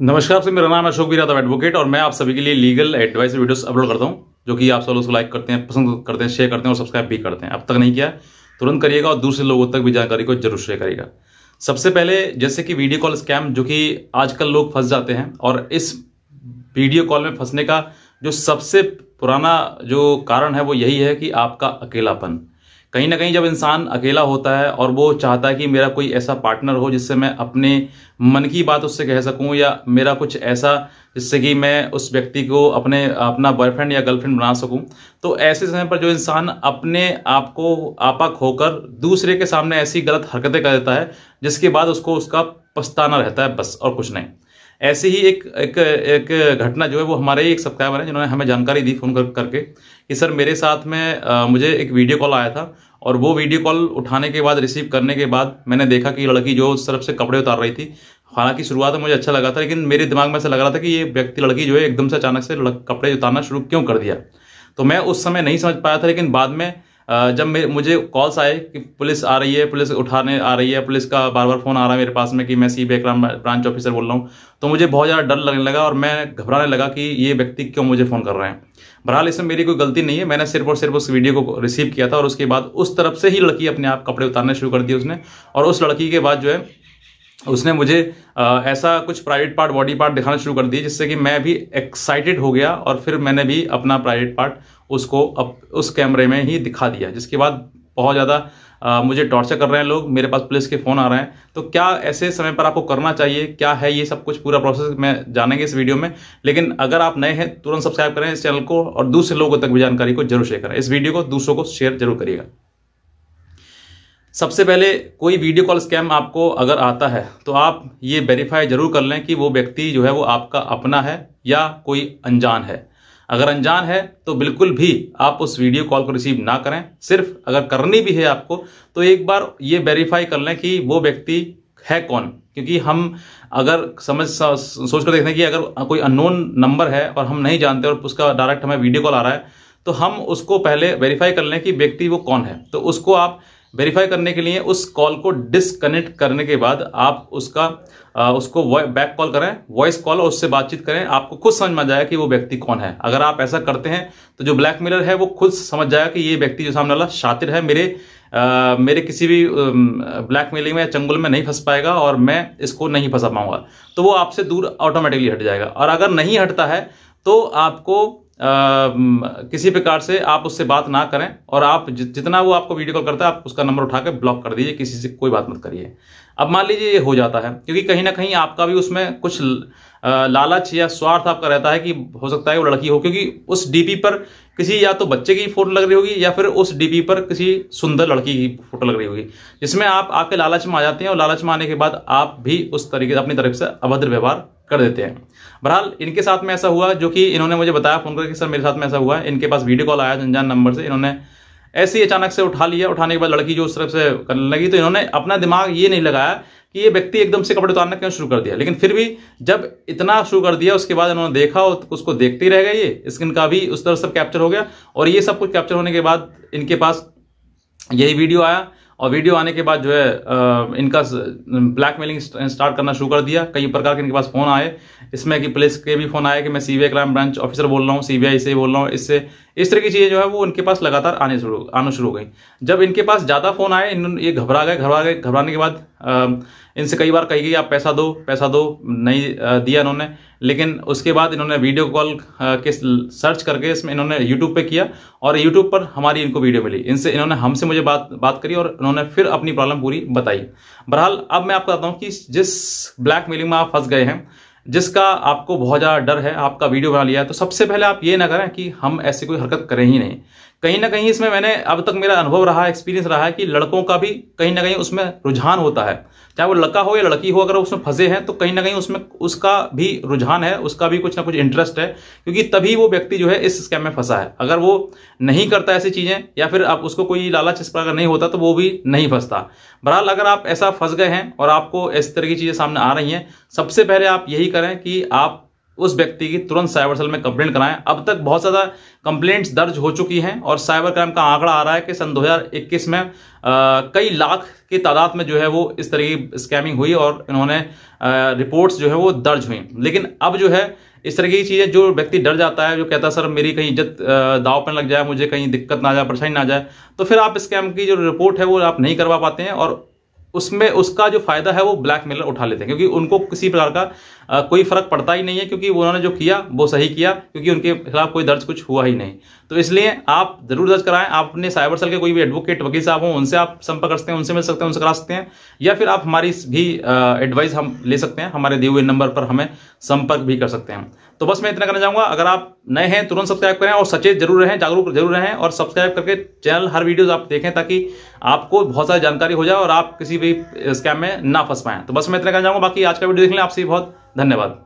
नमस्कार आपसे मेरा नाम अशोक यादव एडवोकेट और मैं आप सभी के लिए लीगल एडवाइस वीडियोस अपलोड करता हूँ जो कि आप सब लोग लाइक करते हैं पसंद करते हैं शेयर करते हैं और सब्सक्राइब भी करते हैं अब तक नहीं किया तुरंत करिएगा और दूसरे लोगों तक भी जानकारी को जरूर शेयर करिएगा सबसे पहले जैसे कि वीडियो कॉल स्कैम जो कि आजकल लोग फंस जाते हैं और इस वीडियो कॉल में फंसने का जो सबसे पुराना जो कारण है वो यही है कि आपका अकेलापन कहीं ना कहीं जब इंसान अकेला होता है और वो चाहता है कि मेरा कोई ऐसा पार्टनर हो जिससे मैं अपने मन की बात उससे कह सकूं या मेरा कुछ ऐसा जिससे कि मैं उस व्यक्ति को अपने अपना बॉयफ्रेंड या गर्लफ्रेंड बना सकूं तो ऐसे समय पर जो इंसान अपने आप को आपा खोकर दूसरे के सामने ऐसी गलत हरकतें कर देता है जिसके बाद उसको उसका पछताना रहता है बस और कुछ नहीं ऐसे ही एक एक एक घटना जो है वो हमारे ही एक सब्सक्राइबर है जिन्होंने हमें जानकारी दी फ़ोन कर करके कि सर मेरे साथ में आ, मुझे एक वीडियो कॉल आया था और वो वीडियो कॉल उठाने के बाद रिसीव करने के बाद मैंने देखा कि लड़की जो उस तरफ से कपड़े उतार रही थी हालांकि शुरुआत में मुझे अच्छा लगा था लेकिन मेरे दिमाग में ऐसा लग रहा था कि ये व्यक्ति लड़की जो है एकदम से अचानक से कपड़े उतारना शुरू क्यों कर दिया तो मैं उस समय नहीं समझ पाया था लेकिन बाद में जब मेरे मुझे कॉल्स आए कि पुलिस आ रही है पुलिस उठाने आ रही है पुलिस का बार बार फ़ोन आ रहा है मेरे पास में कि मैं सी बी ब्रांच ऑफिसर बोल रहा हूँ तो मुझे बहुत ज़्यादा डर लगने लगा और मैं घबराने लगा कि ये व्यक्ति क्यों मुझे फ़ोन कर रहे हैं बहरहाल इसमें मेरी कोई गलती नहीं है मैंने सिर्फ और सिर्फ उस वीडियो को रिसीव किया था और उसके बाद उस तरफ से ही लड़की अपने आप कपड़े उतारने शुरू कर दिए उसने और उस लड़की के बाद जो है उसने मुझे आ, ऐसा कुछ प्राइवेट पार्ट बॉडी पार्ट दिखाना शुरू कर दिए जिससे कि मैं भी एक्साइटेड हो गया और फिर मैंने भी अपना प्राइवेट पार्ट उसको अब उस कैमरे में ही दिखा दिया जिसके बाद बहुत ज़्यादा मुझे टॉर्चर कर रहे हैं लोग मेरे पास पुलिस के फ़ोन आ रहे हैं तो क्या ऐसे समय पर आपको करना चाहिए क्या है ये सब कुछ पूरा प्रोसेस मैं जानेंगे इस वीडियो में लेकिन अगर आप नए हैं तुरंत सब्सक्राइब करें इस चैनल को और दूसरे लोगों तक भी जानकारी को जरूर शेयर करें इस वीडियो को दूसरों को शेयर जरूर करिएगा सबसे पहले कोई वीडियो कॉल स्कैम आपको अगर आता है तो आप ये वेरीफाई जरूर कर लें कि वो व्यक्ति जो है वो आपका अपना है या कोई अनजान है अगर अनजान है तो बिल्कुल भी आप उस वीडियो कॉल को रिसीव ना करें सिर्फ अगर करनी भी है आपको तो एक बार ये वेरीफाई कर लें कि वो व्यक्ति है कौन क्योंकि हम अगर समझ सोच कर देखते हैं कि अगर कोई अननोन नंबर है और हम नहीं जानते और उसका डायरेक्ट हमें वीडियो कॉल आ रहा है तो हम उसको पहले वेरीफाई कर लें कि व्यक्ति वो कौन है तो उसको आप वेरीफाई करने के लिए उस कॉल को डिसकनेक्ट करने के बाद आप उसका आ, उसको बैक कॉल करें वॉइस कॉल और उससे बातचीत करें आपको खुद समझ में आ जाएगा कि वो व्यक्ति कौन है अगर आप ऐसा करते हैं तो जो ब्लैक मिलर है वो खुद समझ जाएगा कि ये व्यक्ति जो सामने वाला शातिर है मेरे आ, मेरे किसी भी ब्लैक मेलिंग में या चंगुल में नहीं फंस पाएगा और मैं इसको नहीं फंसा पाऊंगा तो वो आपसे दूर ऑटोमेटिकली हट जाएगा और अगर नहीं हटता है तो आपको किसी प्रकार से आप उससे बात ना करें और आप जितना वो आपको वीडियो कॉल करता है आप उसका नंबर उठा के ब्लॉक कर दीजिए किसी से कोई बात मत करिए अब मान लीजिए ये हो जाता है क्योंकि कहीं ना कहीं आपका भी उसमें कुछ लालच या स्वार्थ आपका रहता है कि हो सकता है वो लड़की हो क्योंकि उस डीपी पर किसी या तो बच्चे की फोटो लग रही होगी या फिर उस डीपी पर किसी सुंदर लड़की की फोटो लग रही होगी जिसमें आप आपके लालच में आ जाते हैं और लालच में आने के बाद आप भी उस तरीके से अपनी तरफ से अभद्र व्यवहार कर देते हैं बहरहाल इनके साथ में ऐसा हुआ जो कि इन्होंने मुझे बताया फोन करके सर मेरे साथ में ऐसा हुआ इनके पास वीडियो कॉल आया अनजान नंबर से इन्होंने ऐसे ही अचानक से उठा लिया उठाने के बाद लड़की जो उस तरफ से करने लगी तो इन्होंने अपना दिमाग ये नहीं लगाया कि ये व्यक्ति एकदम से कपड़े उतारना क्यों शुरू कर दिया लेकिन फिर भी जब इतना शुरू कर दिया उसके बाद इन्होंने देखा और उसको देखते ही रह गए ये स्क्रीन का भी उस तरह सब कैप्चर हो गया और ये सब कुछ कैप्चर होने के बाद इनके पास यही वीडियो आया और वीडियो आने के बाद जो है इनका ब्लैक मेलिंग स्टार्ट करना शुरू कर दिया कई प्रकार के इनके पास फ़ोन आए इसमें कि पुलिस के भी फ़ोन आए कि मैं सी क्राइम ब्रांच ऑफिसर बोल रहा हूँ सी से बोल रहा हूँ इससे इस तरह की चीज़ें जो है वो इनके पास लगातार आने शुरू आना शुरू हो गई जब इनके पास ज़्यादा फ़ोन आए इन ये घबरा गए घबरा गए घबराने के बाद इनसे कई बार कही गई आप पैसा दो पैसा दो नहीं दिया इन्होंने लेकिन उसके बाद इन्होंने वीडियो कॉल के सर्च करके इसमें इन्होंने यूट्यूब पे किया और यूट्यूब पर हमारी इनको वीडियो मिली इनसे इन्होंने हमसे मुझे बात बात करी और इन्होंने फिर अपनी प्रॉब्लम पूरी बताई बहरहाल अब मैं आपको बताता हूँ कि जिस ब्लैक मेलिंग में आप फंस गए हैं जिसका आपको बहुत ज़्यादा डर है आपका वीडियो बना लिया है तो सबसे पहले आप ये ना करें कि हम ऐसी कोई हरकत करें ही नहीं कहीं ना कहीं इसमें मैंने अब तक मेरा अनुभव रहा है एक्सपीरियंस रहा है कि लड़कों का भी कहीं ना कहीं उसमें रुझान होता है चाहे वो लड़का हो या लड़की हो अगर उसमें फंसे हैं तो कहीं ना कहीं उसमें उसका भी रुझान है उसका भी कुछ ना कुछ इंटरेस्ट है क्योंकि तभी वो व्यक्ति जो है इस स्कैम में फंसा है अगर वो नहीं करता ऐसी चीज़ें या फिर आप उसको कोई लालच इस प्रकार नहीं होता तो वो भी नहीं फंसता बहरहाल अगर आप ऐसा फंस गए हैं और आपको इस तरह की चीज़ें सामने आ रही हैं सबसे पहले आप यही करें कि आप उस व्यक्ति की तुरंत साइबर सेल में कंप्लेंट कराएं अब तक बहुत ज़्यादा कंप्लेंट्स दर्ज हो चुकी हैं और साइबर क्राइम का आंकड़ा आ रहा है कि सन 2021 में आ, कई लाख की तादाद में जो है वो इस तरह की स्कैमिंग हुई और इन्होंने आ, रिपोर्ट्स जो है वो दर्ज हुई लेकिन अब जो है इस तरह की चीज़ें जो व्यक्ति डर जाता है जो कहता है सर मेरी कहीं इज्जत दाव पर लग जाए मुझे कहीं दिक्कत ना जाए परेशानी ना जाए तो फिर आप स्कैम की जो रिपोर्ट है वो आप नहीं करवा पाते हैं और उसमें उसका जो फायदा है वो ब्लैक उठा लेते हैं क्योंकि उनको किसी प्रकार का कोई फ़र्क पड़ता ही नहीं है क्योंकि उन्होंने जो किया वो सही किया क्योंकि उनके खिलाफ कोई दर्ज कुछ हुआ ही नहीं तो इसलिए आप ज़रूर दर्ज कराएं आप अपने साइबर सेल के कोई भी एडवोकेट वकील साहब हों उनसे आप संपर्क कर सकते हैं उनसे मिल सकते हैं उनसे करा सकते हैं या फिर आप हमारी भी एडवाइस हम ले सकते हैं हमारे दिए हुए नंबर पर हमें संपर्क भी कर सकते हैं तो बस मैं इतना करना चाहूँगा अगर आप नए हैं तुरंत सब्सक्राइब करें और सचेत जरूर रहें जागरूक जरूर रहें और सब्सक्राइब करके चैनल हर वीडियोज आप देखें ताकि आपको बहुत सारी जानकारी हो जाए और आप किसी भी स्कैम में ना फंस पाएं तो बस मैं इतना करना चाहूंगा बाकी आज का वीडियो देख लें आपसे बहुत धन्यवाद